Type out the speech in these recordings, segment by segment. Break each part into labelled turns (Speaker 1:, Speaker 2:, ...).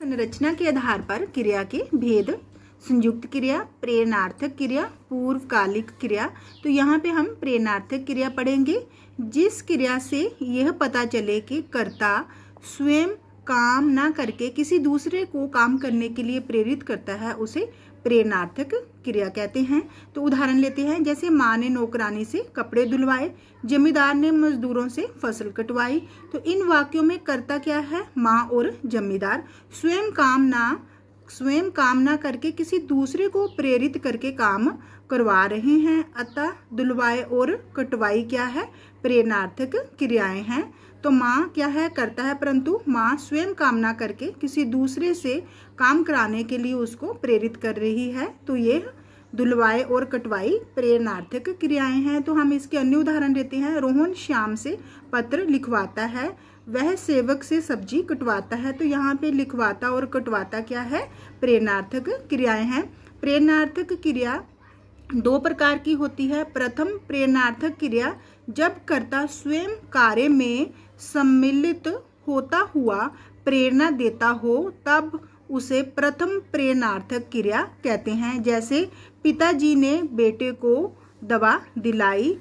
Speaker 1: संरचना के आधार पर क्रिया के भेद संयुक्त क्रिया प्रेरणार्थक क्रिया पूर्वकालिक क्रिया तो यहाँ पे हम प्रेरणार्थक क्रिया पढ़ेंगे जिस क्रिया से यह पता चले कि कर्ता स्वयं काम ना करके किसी दूसरे को काम करने के लिए प्रेरित करता है उसे प्रेरणार्थक क्रिया कहते हैं तो उदाहरण लेते हैं जैसे माँ ने नौकरानी से कपड़े धुलवाए जमींदार ने मजदूरों से फसल कटवाई तो इन वाक्यों में करता क्या है माँ और जमींदार स्वयं काम ना स्वयं कामना करके किसी दूसरे को प्रेरित करके काम करवा रहे हैं अतः दुलवाए और कटवाई क्या है प्रेरणार्थक क्रियाएं हैं तो माँ क्या है करता है परंतु माँ स्वयं कामना करके किसी दूसरे से काम कराने के लिए उसको प्रेरित कर रही है तो ये दुलवाए और कटवाई प्रेरणार्थक क्रियाएं हैं तो हम इसके अन्य उदाहरण देते हैं रोहन श्याम से पत्र लिखवाता है वह सेवक से सब्जी कटवाता है तो यहाँ पे लिखवाता और कटवाता क्या है प्रेरणार्थक क्रियाएं हैं प्रेरणार्थक क्रिया दो प्रकार की होती है प्रथम प्रेरणार्थक क्रिया जब कर्ता स्वयं कार्य में सम्मिलित होता हुआ प्रेरणा देता हो तब उसे प्रथम प्रेरणार्थक क्रिया कहते हैं जैसे पिताजी ने बेटे को दवा दिलाई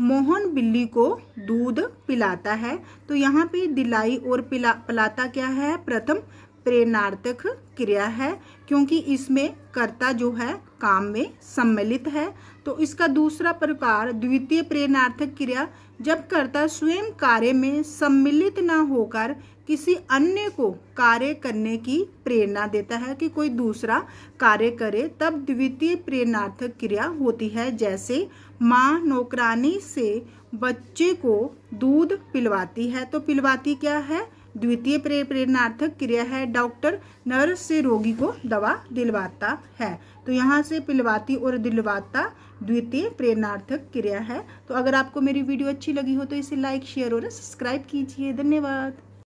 Speaker 1: मोहन बिल्ली को दूध पिलाता है तो यहाँ पे दिलाई और पिला पिलाता क्या है प्रथम प्रेरणार्थक क्रिया है क्योंकि इसमें कर्ता जो है काम में सम्मिलित है तो इसका दूसरा प्रकार द्वितीय प्रेरणार्थक क्रिया जब कर्ता स्वयं कार्य में सम्मिलित ना होकर किसी अन्य को कार्य करने की प्रेरणा देता है कि कोई दूसरा कार्य करे तब द्वितीय प्रेरणार्थक क्रिया होती है जैसे माँ नौकरानी से बच्चे को दूध पिलवाती है तो पिलवाती क्या है द्वितीय प्रेरणार्थक क्रिया है डॉक्टर नर्स से रोगी को दवा दिलवाता है तो यहाँ से पिलवाती और दिलवाता द्वितीय प्रेरणार्थक क्रिया है तो अगर आपको मेरी वीडियो अच्छी लगी हो तो इसे लाइक शेयर और सब्सक्राइब कीजिए धन्यवाद